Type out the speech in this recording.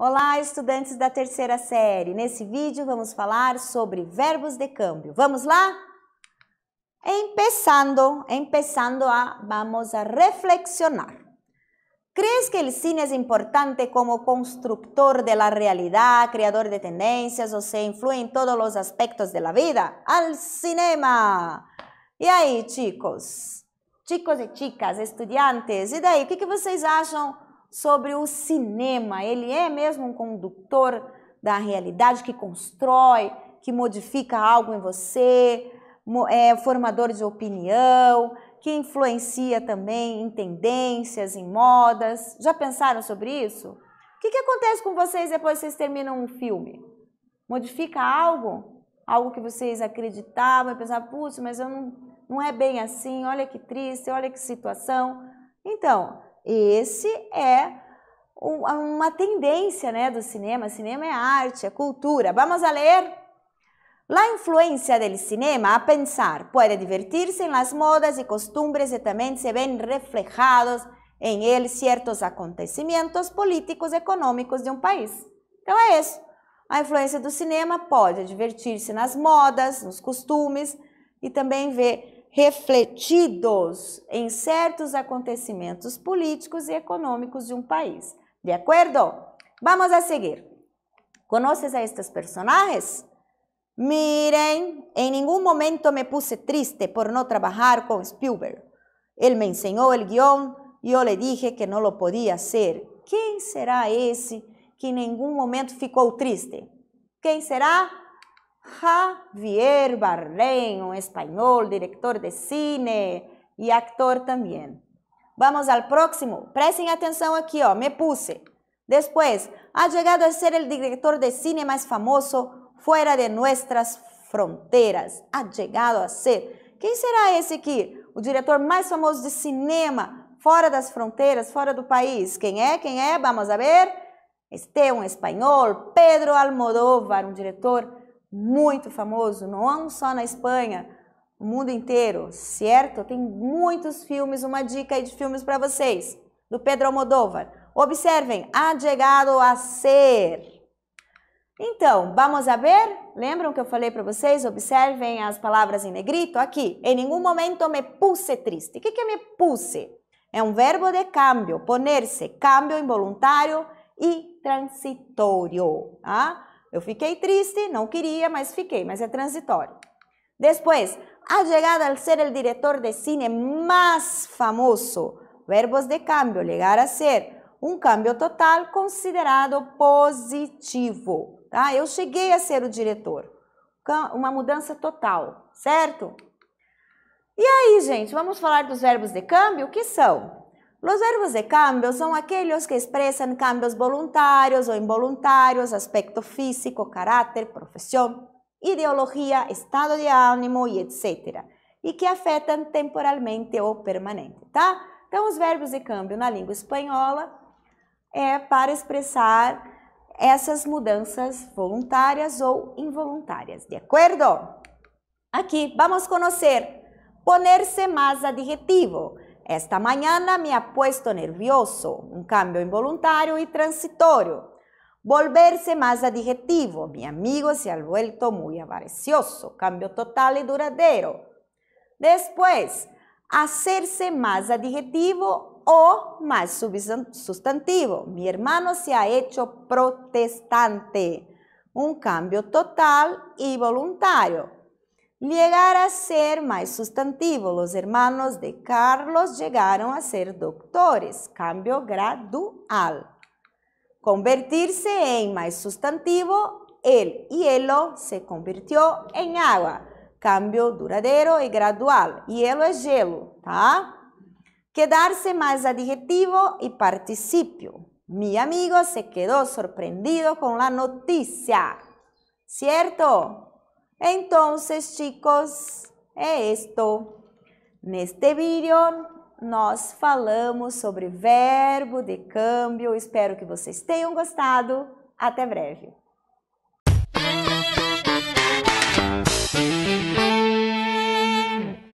Olá, estudantes da terceira série! Nesse vídeo vamos falar sobre verbos de câmbio. Vamos lá? Empezando, empezando a, vamos a reflexionar. ¿Crees que el cine es importante como constructor de la realidad, creador de tendencias o se influye en todos los aspectos de la vida? ¡Al cinema! E aí, chicos? Chicos e chicas, estudantes, e daí? O que, que vocês acham? sobre o cinema. Ele é mesmo um condutor da realidade que constrói, que modifica algo em você, é formador de opinião, que influencia também em tendências, em modas. Já pensaram sobre isso? O que, que acontece com vocês depois que vocês terminam um filme? Modifica algo? Algo que vocês acreditavam e pensavam, putz, mas eu não, não é bem assim, olha que triste, olha que situação. Então, esse é uma tendência né, do cinema. Cinema é arte, é cultura. Vamos a ler? La influência del cinema a pensar puede divertirse en las modas e costumbres e também se ven reflejados em ele certos acontecimentos políticos e econômicos de um país. Então é isso. A influência do cinema pode divertir-se nas modas, nos costumes e também ver refletidos em certos acontecimentos políticos e econômicos de um país. ¿De acordo? Vamos a seguir. ¿Conoces a estes personagens? Miren, em nenhum momento me puse triste por não trabalhar com Spielberg. Ele me o guion e eu lhe dije que não lo podia ser. Quem será esse que em nenhum momento ficou triste? Quem será? Javier Barren, un español, director de cine y actor también. Vamos al próximo. Presten atención aquí, oh, me puse. Después, ha llegado a ser el director de cine más famoso fuera de nuestras fronteras. Ha llegado a ser. ¿Quién será ese que? El director más famoso de cinema de las fronteras, fuera del país. ¿Quién es? ¿Quién es? Vamos a ver. Este es un español, Pedro Almodóvar, un director... muito famoso, não só na Espanha, no mundo inteiro, certo? Tem muitos filmes, uma dica aí de filmes para vocês, do Pedro Almodóvar. Observem, ha llegado a ser. Então, vamos a ver? Lembram que eu falei para vocês? Observem as palavras em negrito aqui. Em nenhum momento me puse triste. O que, que é me puse? É um verbo de cambio, ponerse, cambio involuntário e transitório. Tá? Eu fiquei triste, não queria, mas fiquei, mas é transitório. Depois, a chegada a ser o diretor de cine mais famoso. Verbos de cambio, chegar a ser. Um cambio total considerado positivo, tá? Eu cheguei a ser o diretor. Uma mudança total, certo? E aí, gente, vamos falar dos verbos de câmbio, que são os verbos de cambio são aqueles que expressam cambios voluntários ou involuntários, aspecto físico, caráter, profissão, ideologia, estado de ânimo e etc. E que afetam temporalmente ou permanente, tá? Então, os verbos de câmbio na língua espanhola é para expressar essas mudanças voluntárias ou involuntárias, de acordo? Aqui, vamos conhecer Ponerse mais adjetivo. Esta mañana me ha puesto nervioso, un cambio involuntario y transitorio. Volverse más adjetivo, mi amigo se ha vuelto muy avaricioso, cambio total y duradero. Después, hacerse más adjetivo o más sustantivo. Mi hermano se ha hecho protestante, un cambio total y voluntario Llegar a ser más sustantivo. Los hermanos de Carlos llegaron a ser doctores. Cambio gradual. Convertirse en más sustantivo. El hielo se convirtió en agua. Cambio duradero y gradual. Hielo es hielo, ¿tá? Quedarse más adjetivo y participio. Mi amigo se quedó sorprendido con la noticia. ¿Cierto? Entonces, chicos, é isto. Neste vídeo, nós falamos sobre verbo de câmbio. Espero que vocês tenham gostado. Até breve!